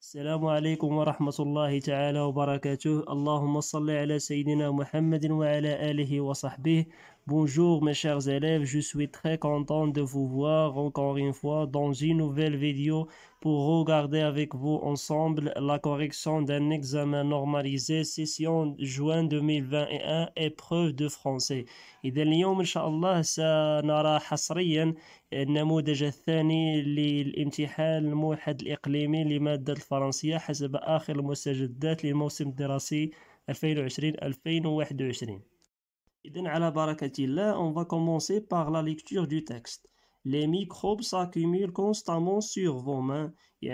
السلام عليكم ورحمة الله تعالى وبركاته اللهم صل على سيدنا محمد وعلى آله وصحبه Bonjour mes chers élèves, je suis très content de vous voir encore une fois dans une nouvelle vidéo pour regarder avec vous ensemble la correction d'un examen normalisé session juin 2021 épreuve de français. Et Nous اليوم إن شاء الله سنرى حصريا النموذج الثاني للامتحان الموحد الإقليمي لمادة الفرنسية حسب آخر المستجدات للموسم الدراسي 2020-2021 on va commencer par la lecture du texte. Les microbes s'accumulent constamment sur vos mains. Que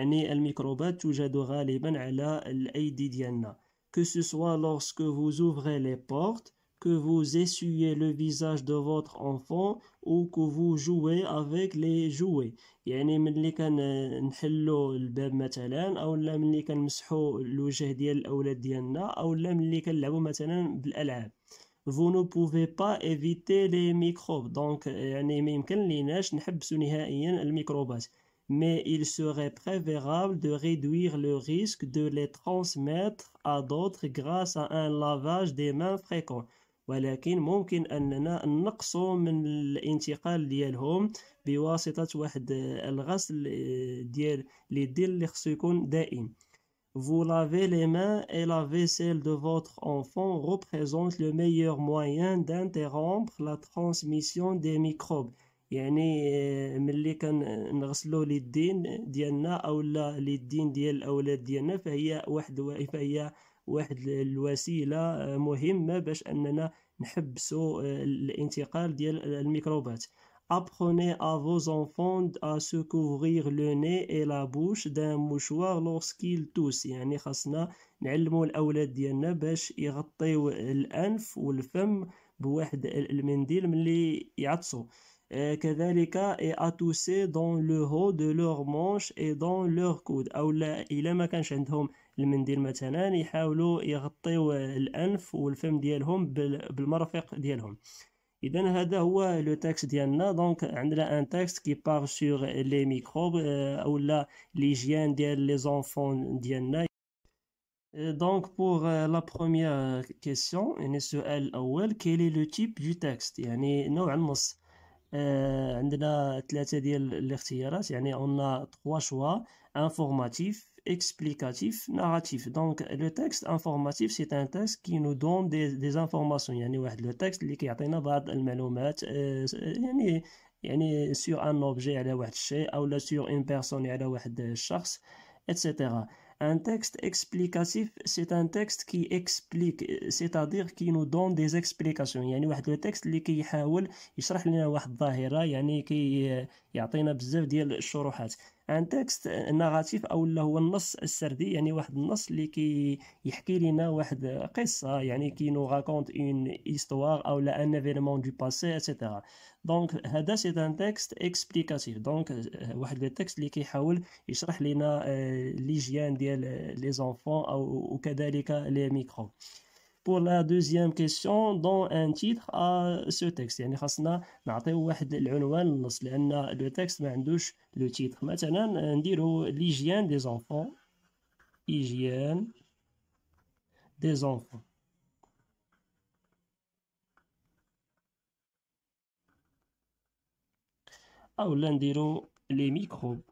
ce soit lorsque vous ouvrez les portes, que vous essuyez le visage de votre enfant ou que vous jouez avec les jouets يعني ملي كنحلو الباب مثلا او لا ملي كنمسحو الوجه ديال الاولاد ديالنا او لا ملي كنلعبو مثلا بالالعاب vous ne pouvez pas éviter les microbes donc يعني ما يمكن ليناش نحبسوا نهائيا الميكروبات mais il serait préférable de réduire le risque de les transmettre à d'autres grâce à un lavage des mains fréquent ولكن ممكن اننا نقصوا من الانتقال ديالهم بواسطه واحد الغسل ديال اليدين اللي خصو يكون دائم Vous lavez les mains et la vaisselle de votre enfant représente le meilleur moyen d'interrompre la transmission des microbes. يعني ملي كنغسلوا اليدين ديالنا اولا اليدين ديال الاولاد ديالنا فهي واحد فهي واحد الوسيله مهمه باش اننا نحبسوا الانتقال ديال الميكروبات Apprenez à vos enfants à se couvrir le nez et la bouche d'un mouchoir lorsqu'ils toussent يعني خاصنا نعلموا الاولاد ديالنا باش يغطيو الانف والفم بواحد المنديل ملي يعطسوا كذلك اي اتوسي دون لو هو دو لور مونش اي دون لور كود coude او لا الا ما كانش عندهم المنديل مثلا يحاولوا يغطيو الانف والفم ديالهم بالمرفق ديالهم Ibn c'est le texte dit n'a donc on a un texte qui parle sur les microbes euh, ou la l'hygiène des enfants dit euh, donc pour euh, la première question et ce elle elle quel est le type du texte Nous avons a né normalement on a tu l'a déjà y a trois choix informatif explicatif, narratif. Donc, le texte informatif, c'est un texte qui nous donne des, des informations. يعني واحد le texte اللي كيعطينا بعض المعلومات يعني يعني sur un objet على واحد الشيء أو sur une personne على واحد الشخص, etc. Un texte explicatif, c'est un texte qui explique, c'est-à-dire qui nous donne des explications. يعني واحد le texte اللي كيحاول يشرح لنا واحد الظاهرة يعني كي يعطينا بزاف ديال الشروحات. ان تكست ناراتيف او لا هو النص السردي يعني واحد النص اللي كي يحكي لنا واحد قصه يعني كي نو راكونت اون ايستوار او لا ان ايفينمون دو باسي ايتترا دونك هذا سي ان تكست اكسبليكاتيف دونك واحد لو تكست اللي كيحاول يشرح لنا آه، ليجيان ديال لي زونفون او وكذلك لي ميكرو Pour la deuxième question, dans un titre à ce texte. nous le texte, mais le titre. Maintenant, on dira l'hygiène des enfants. Hygiène des enfants. On dira les microbes.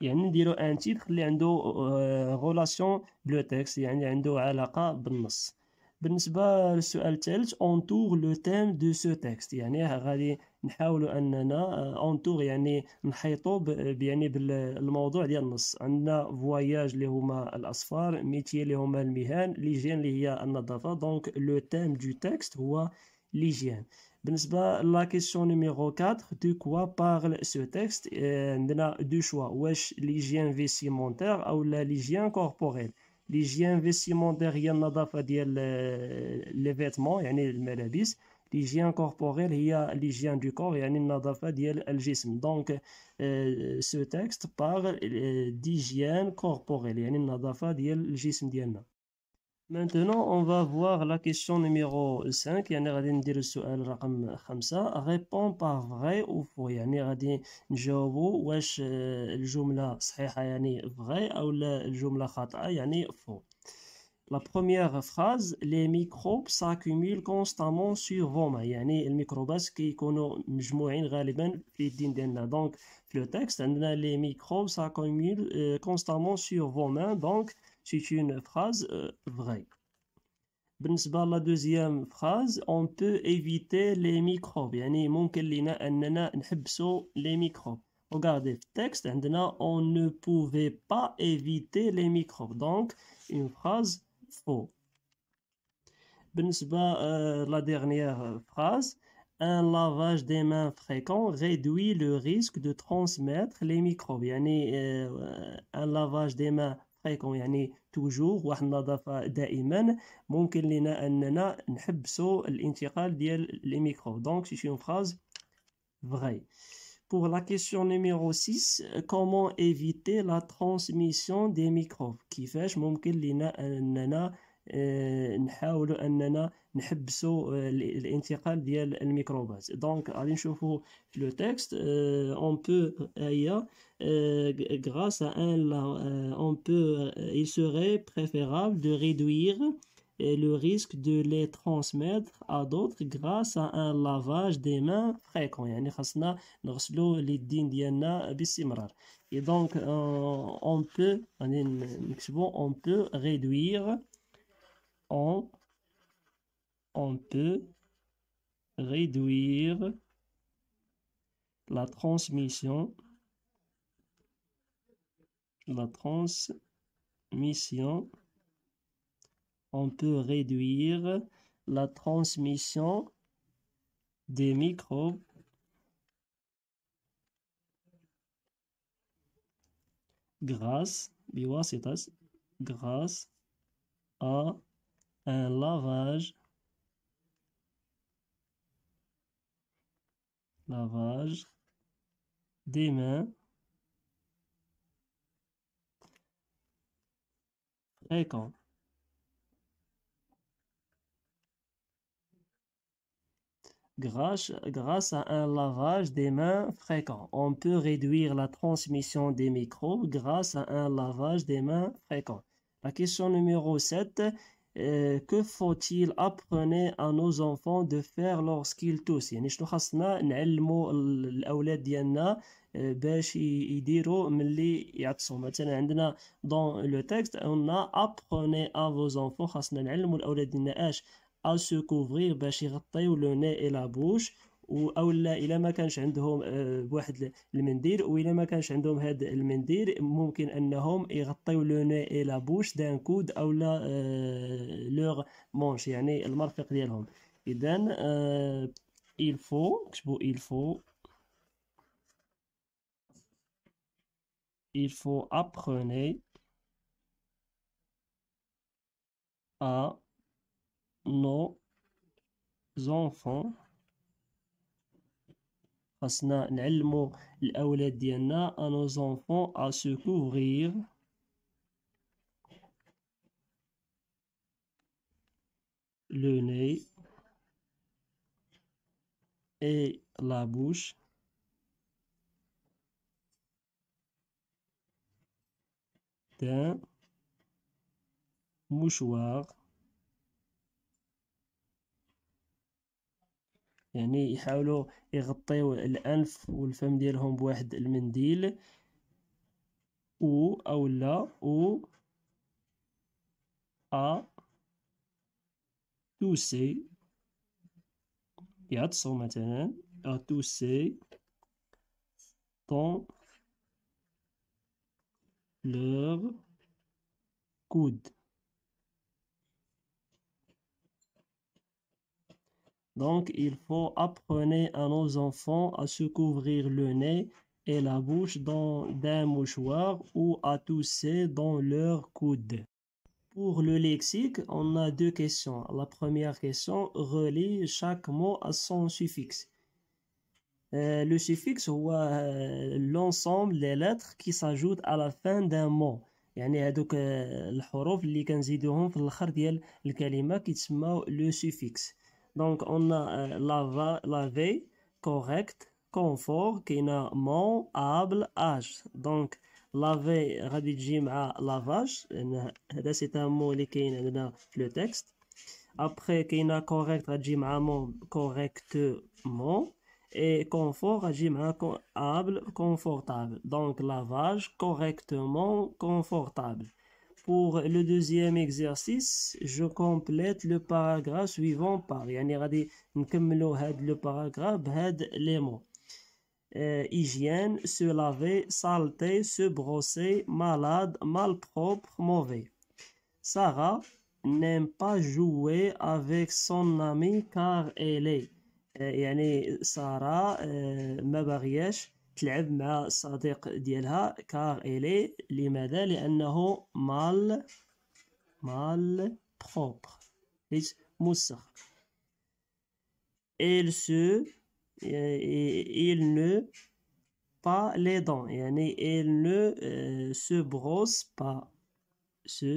يعني نديرو ان تيتر اللي عنده آه، غولاسيون بلو تكس يعني عنده علاقه بالنص بالنسبه للسؤال الثالث اونتور لو تيم دو سو تكس يعني اه غادي نحاولوا اننا اونتور آه، يعني نحيطوا يعني بالموضوع ديال النص عندنا فواياج اللي هما الاصفار ميتي اللي هما المهن ليجين اللي هي النظافه دونك لو تيم دو تكس هو ليجين la question numéro 4, de quoi parle ce texte On a deux choix, l'hygiène vestimentaire ou l'hygiène corporelle. L'hygiène vestimentaire, il y a euh, les vêtements, les l'hygiène corporelle, il y a l'hygiène du corps, il y a Donc, euh, ce texte parle euh, d'hygiène corporelle, Maintenant, on va voir la question numéro 5. يعني غادي ندير السؤال رقم 5 répond par vrai ou faux يعني غادي نجاوبوا واش الجملة صحيحة يعني vrai ou لا الجملة خاطئة يعني faux. La première phrase les microbes s'accumulent constamment sur vos يعني الميكروبات كيكونوا مجموعين غالبا في الدين ديالنا دونك في لو تكست عندنا les microbes s'accumulent euh, constamment sur mains. donc c'est une phrase euh, vraie. la la phrase, phrase, on peut éviter les microbes. يعني ممكن regardez le texte on ne pouvait pas éviter les microbes donc une phrase faux بالنسبة euh, la dernière phrase un lavage des mains fréquent réduit le risque de transmettre les microbes يعني euh, un lavage des mains حيكون يعني توجور واحد النظافة دائما ممكن لنا أننا نحبسو الانتقال ديال لي ميكرو دونك سي اون فراز vraie. Pour la question numéro 6, comment éviter la transmission des microbes كيفاش ممكن لنا أننا نحاولوا اننا نحبسوا الانتقال ديال الميكروبات دونك غادي نشوفوا في لو تيكست اون بو هي غراس à un on peut il serait préférable de réduire le risque de les transmettre à d'autres grâce à un lavage des mains fréquent يعني خاصنا نغسلوا اليدين ديالنا باستمرار et donc on peut on peut réduire on, on peut réduire la transmission la transmission on peut réduire la transmission des microbes grâce grâce à un lavage, lavage des mains fréquent. Grâce, grâce à un lavage des mains fréquent, on peut réduire la transmission des microbes grâce à un lavage des mains fréquent. La question numéro 7 euh, que faut-il apprendre à nos enfants de faire lorsqu'ils toussent يعني شنو خاصنا نعلموا الاولاد ديالنا باش يديروا ملي يعطسوا مثلا عندنا دون لو تيكست قلنا apprenez à vos enfants خاصنا نعلموا الاولاد ديالنا اش à se couvrir باش يغطيو لو ني et la bouche او لا الا ما كانش عندهم آه، واحد المنديل والا ما كانش عندهم هذا المنديل ممكن انهم يغطيو لو اي لا بوش دان كود او لا آه، لوغ مونش يعني المرفق ديالهم اذا الفو آه، كتبوا الفو il faut apprenez à nos enfants à nos enfants à se couvrir le nez et la bouche d'un mouchoir. يعني يحاولوا يغطيو الانف والفم ديالهم بواحد المنديل او او لا او ا توسي يعطسو مثلا ا توسي طون لوغ كود Donc, il faut apprendre à nos enfants à se couvrir le nez et la bouche dans d'un mouchoir ou à tousser dans leur coude. Pour le lexique, on a deux questions. La première question relie chaque mot à son suffixe. Euh, le suffixe ou euh, l'ensemble des lettres qui s'ajoutent à la fin d'un mot il هذوك الحروف اللي كنزيدوهم في donc, on a euh, lava, correct, confort, qui n'a mon, able, âge. Donc, lavé radijim à lavage. Euh, c'est un mot qui est dans le texte. Après, qui n'a correct, radijim à mon, correctement. Et confort, radijim able, confortable. Donc, lavage, correctement, confortable pour le deuxième exercice, je complète le paragraphe suivant par Il y a le paragraphe a les mots. hygiène, se laver, salter, se brosser, malade, malpropre, mauvais. Sarah n'aime pas jouer avec son amie car elle est. Euh, Sarah euh, تلعب مع الصديق ديالها كار إلي لماذا لأنه مال مال بروبر حيت موسخ il se il ne pas les dents يعني il ne euh, se brosse pas se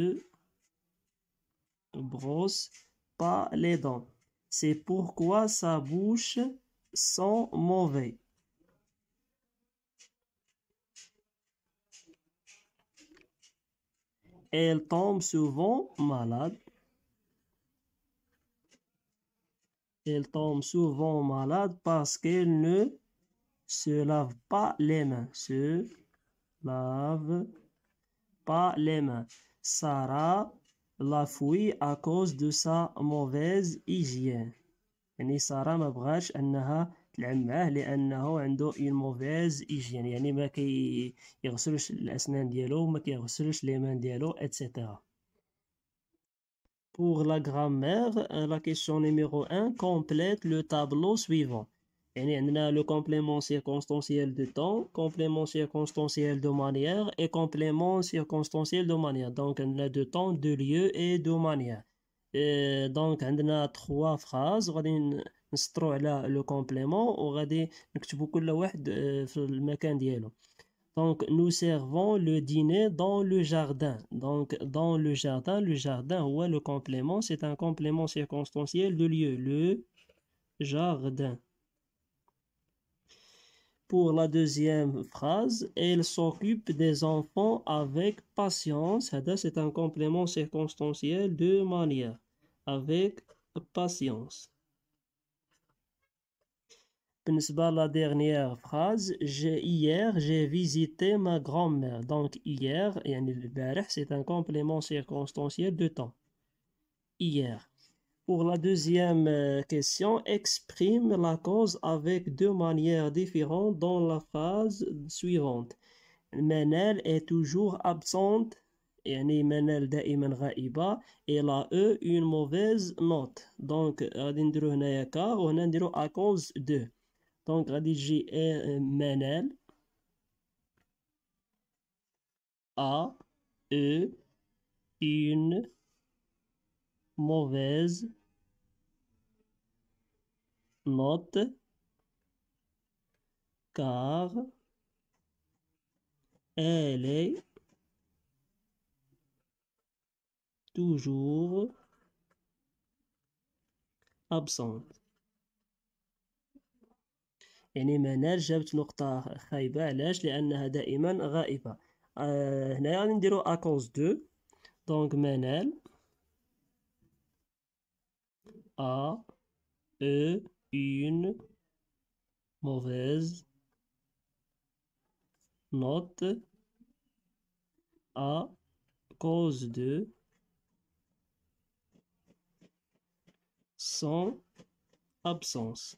brosse pas les dents c'est pourquoi sa bouche sont mauvais Elle tombe souvent malade. Elle tombe souvent malade parce qu'elle ne se lave pas les mains. Se lave pas les mains. Sarah la fouille à cause de sa mauvaise hygiène. Sarah Sarah dit pour la grammaire, la question numéro 1 complète le tableau suivant. On a le complément circonstanciel de temps, complément circonstanciel de manière et complément circonstanciel de manière. Donc on a de temps, de lieu et de manière. Donc, on a trois phrases donc, nous servons le dîner dans le jardin. Donc, dans le jardin, le jardin, est le complément, c'est un complément circonstanciel de lieu, le jardin. Pour la deuxième phrase, elle s'occupe des enfants avec patience. C'est un complément circonstanciel de manière, avec patience. Pour la dernière phrase hier j'ai visité ma grand-mère donc hier c'est un complément circonstanciel de temps hier pour la deuxième euh, question exprime la cause avec deux manières différentes dans la phrase suivante Menel est toujours absente يعني منال دائما et la e une mauvaise note donc غادي نديرو هنايا à cause de donc, غادي تجي منال a eu une mauvaise note car elle est toujours absente. Et nous manal j'ai obtenu de note faible, parce elle est toujours absente. Nous allons dire à cause de donc manal a eu une mauvaise note à cause de son absence.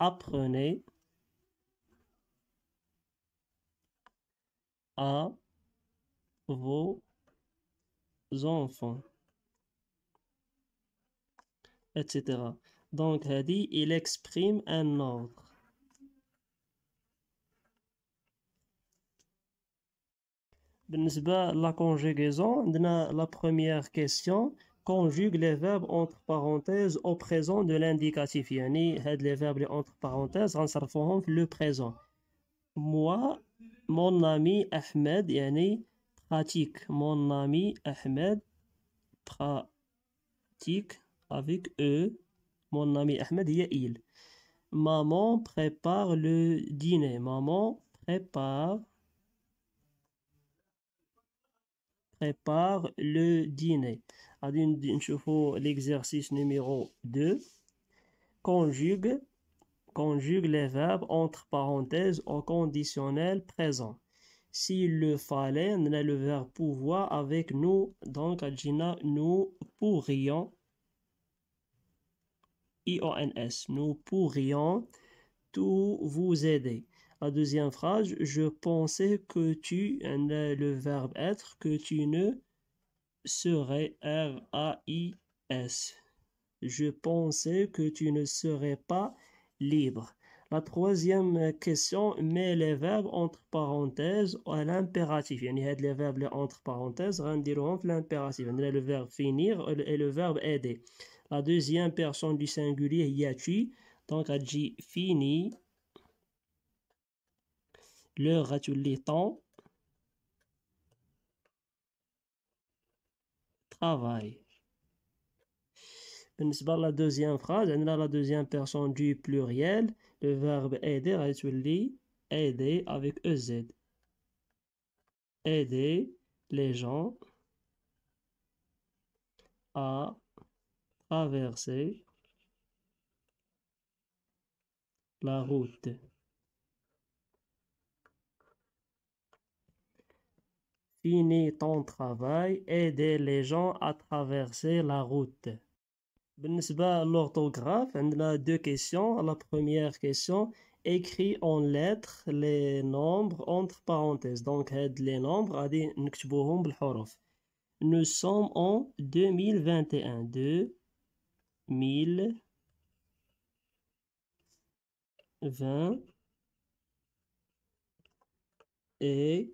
apprenez à vos enfants, etc. Donc, Hadi, il exprime un ordre. la conjugaison, la première question, conjugue les verbes entre parenthèses au présent de l'indicatif Yani a les verbes entre parenthèses en في le présent moi mon ami Ahmed Yani pratique mon ami Ahmed pratique avec eux mon ami Ahmed il maman prépare le dîner maman prépare prépare le dîner l'exercice numéro 2 conjugue les verbes entre parenthèses au conditionnel présent s'il le fallait on le verbe pouvoir avec nous donc Gina nous pourrions I-O-N-S. nous pourrions tout vous aider la deuxième phrase je pensais que tu le verbe être que tu ne serait R-A-I-S. Je pensais que tu ne serais pas libre. La troisième question met les verbes entre parenthèses à l'impératif. Il y a les verbes entre parenthèses, l'impératif. Le verbe finir et le verbe aider. La deuxième personne du singulier, yachi, donc a dit fini. L'heure a t pas la deuxième phrase, a la deuxième personne du pluriel, le verbe aider, aider avec EZ. Aider les gens à traverser la route. Finis ton travail, Aider les gens à traverser la route. Pour l'orthographe, on a deux questions. La première question, écrit en lettres les nombres entre parenthèses. Donc, les nombres, غادي Nous sommes en 2021. 2020 et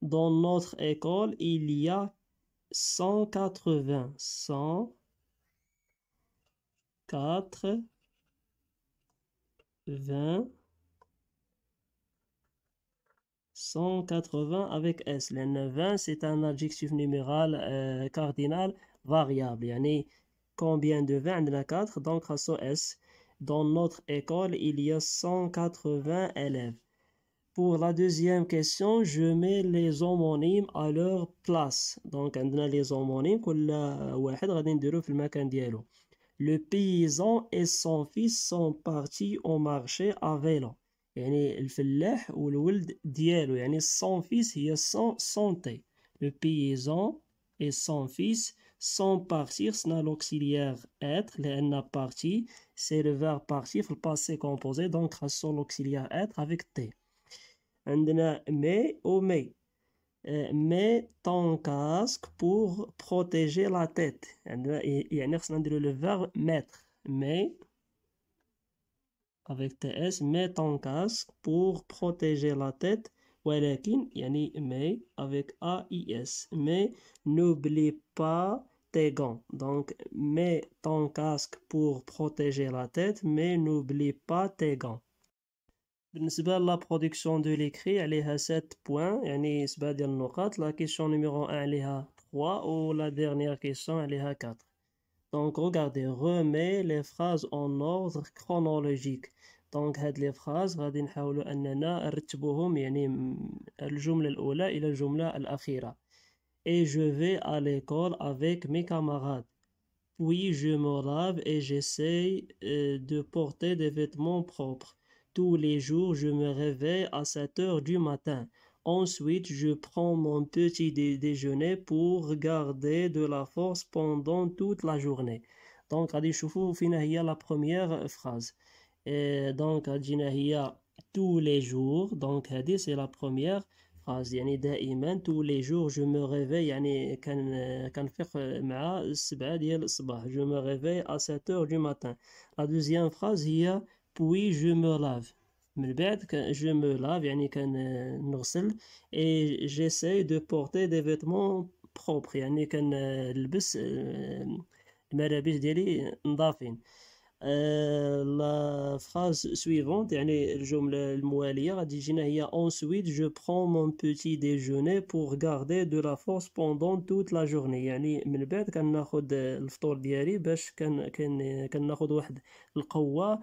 dans notre école, il y a 180. 20 180 avec S. Le 20 c'est un adjectif numéral euh, cardinal variable. Il y a combien de 20 la 4 donc à S. Dans notre école, il y a 180 élèves. Pour la deuxième question, je mets les homonymes à leur place. Donc, on a les homonymes, Le paysan et son fils sont partis au marché à vélo. son fils est son santé le paysan et son fils sont partis. C'est l'auxiliaire être لأن partie c'est le verbe partir passé composé donc خاصو l'auxiliaire être avec t on a mais ou mais. Mets ton casque pour protéger la tête. il y a le verbe mettre. Mais, avec T-S, mets ton casque pour protéger la tête. Ou avec A-I-S, mais n'oublie pas tes gants. Donc, met ton casque pour protéger la tête, mais n'oublie pas tes gants la production de l'écrit ليكري عليها 7 points. La question numéro 1, لا كيسيون نيميرو 3 عليها 3 dernière question ديرنيير à 4 Donc regardez, remets les phrases en ordre chronologique. Donc les phrases Et je vais à l'école avec mes camarades. Puis je me lave et j'essaye euh, de porter des vêtements propres. Tous les jours, je me réveille à 7 heures du matin. Ensuite, je prends mon petit déjeuner pour garder de la force pendant toute la journée. Donc, y a la première phrase. Et donc, a tous les jours. Donc, c'est la première phrase. tous les jours, je me réveille. je me réveille à 7 heures du matin. La deuxième phrase, il y a puis je me lave. je me lave يعني euh, et j'essaie de porter des vêtements propres يعني الملابس ديالي نظافين euh, la phrase suivante, يعني الجملة الموالية غادي يجينا هي ensuite je prends mon petit déjeuner pour garder de la force pendant toute la journée يعني من بعد كناخد الفطور ديالي باش كن كن واحد القوة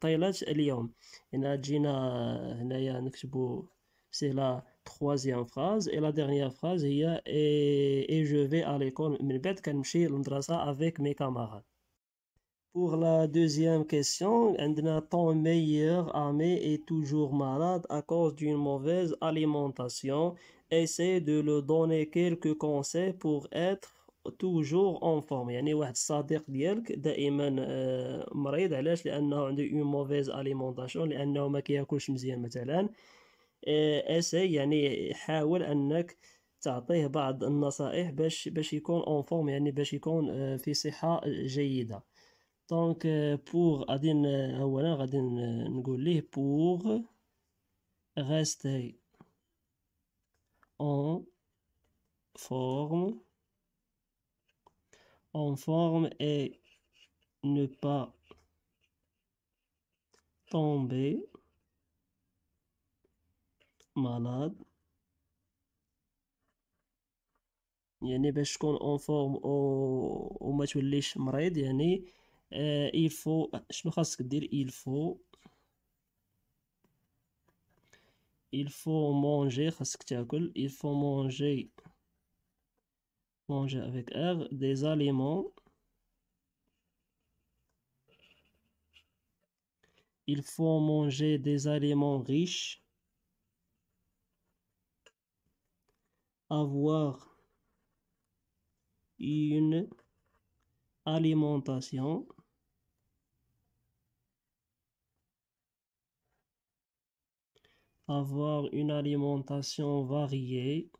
طيلة اليوم هنا جينا هنايا نكتبوا سي لا troisième phrase et la dernière phrase هي et, et je vais à l'école من بعد كنمشي للمدرسة avec mes camarades pour la deuxième question, ton meilleur ami est toujours malade à cause d'une mauvaise alimentation. Essaye de lui donner quelques conseils pour être toujours en forme. يعني un صديق ديالك دائما مريض علاش لانه عنده une mauvaise alimentation لانه ما كياكلش مزيان مثلا. Essaye يعني حاول انك تعطيه بعض النصائح باش باش يكون en forme يعني باش يكون في صحه جيده. دونك بور غادي اولا غادي نقول ليه بور غاستي اون فورم اون فورم اي نو با tomber malade يعني باش تكون اون فورم او وما توليش مريض يعني il faut شنو خاصك دير il faut il faut manger il faut manger manger avec R des aliments il faut manger des aliments riches avoir une alimentation avoir une alimentation variée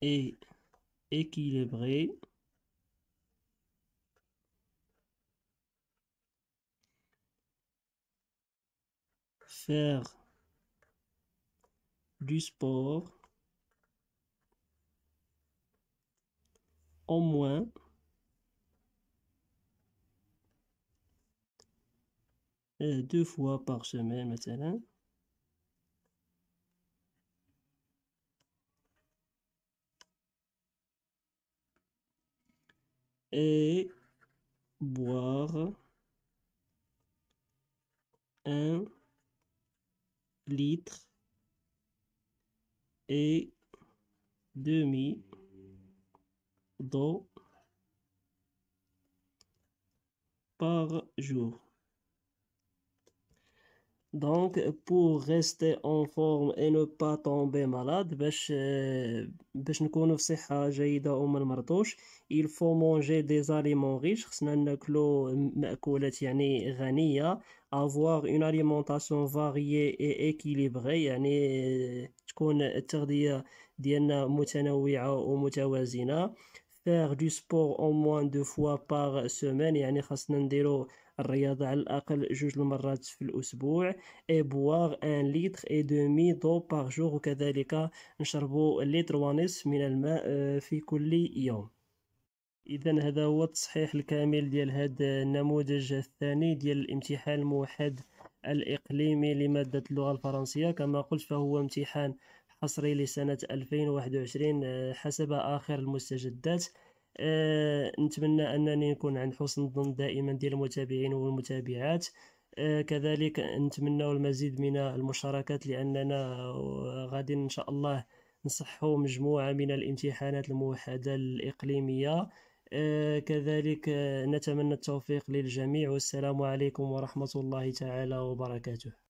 et équilibrée. Faire du sport au moins deux fois par semaine et boire un litre et demi d'eau par jour. دونك بور ريستي اون فورم اي نو با طومبي مالاد باش باش نكونوا في صحه جيده وما نمرضوش il faut manger des aliments riches خصنا ناكلو مأكولات يعني غنية avoir une alimentation variée et équilibrée يعني تكون التغذية ديالنا متنوعة ومتوازنة faire du sport au moins deux fois par semaine يعني خصنا نديرو الرياضة على الأقل جوج المرات في الأسبوع اي بواغ ان ليتر اي دومي دو باغ جوغ وكذلك نشربو ليتر ونصف من الماء آه، في كل يوم اذا هذا هو التصحيح الكامل ديال هذا النموذج الثاني ديال الامتحان الموحد الإقليمي لمادة اللغة الفرنسية كما قلت فهو امتحان حصري لسنة 2021 آه، حسب آخر المستجدات أه نتمنى انني نكون عند حسن الظن دائما ديال المتابعين والمتابعات آه، كذلك نتمنى المزيد من المشاركات لاننا غادي ان شاء الله نصحوا مجموعه من الامتحانات الموحده الاقليميه آه، كذلك نتمنى التوفيق للجميع والسلام عليكم ورحمه الله تعالى وبركاته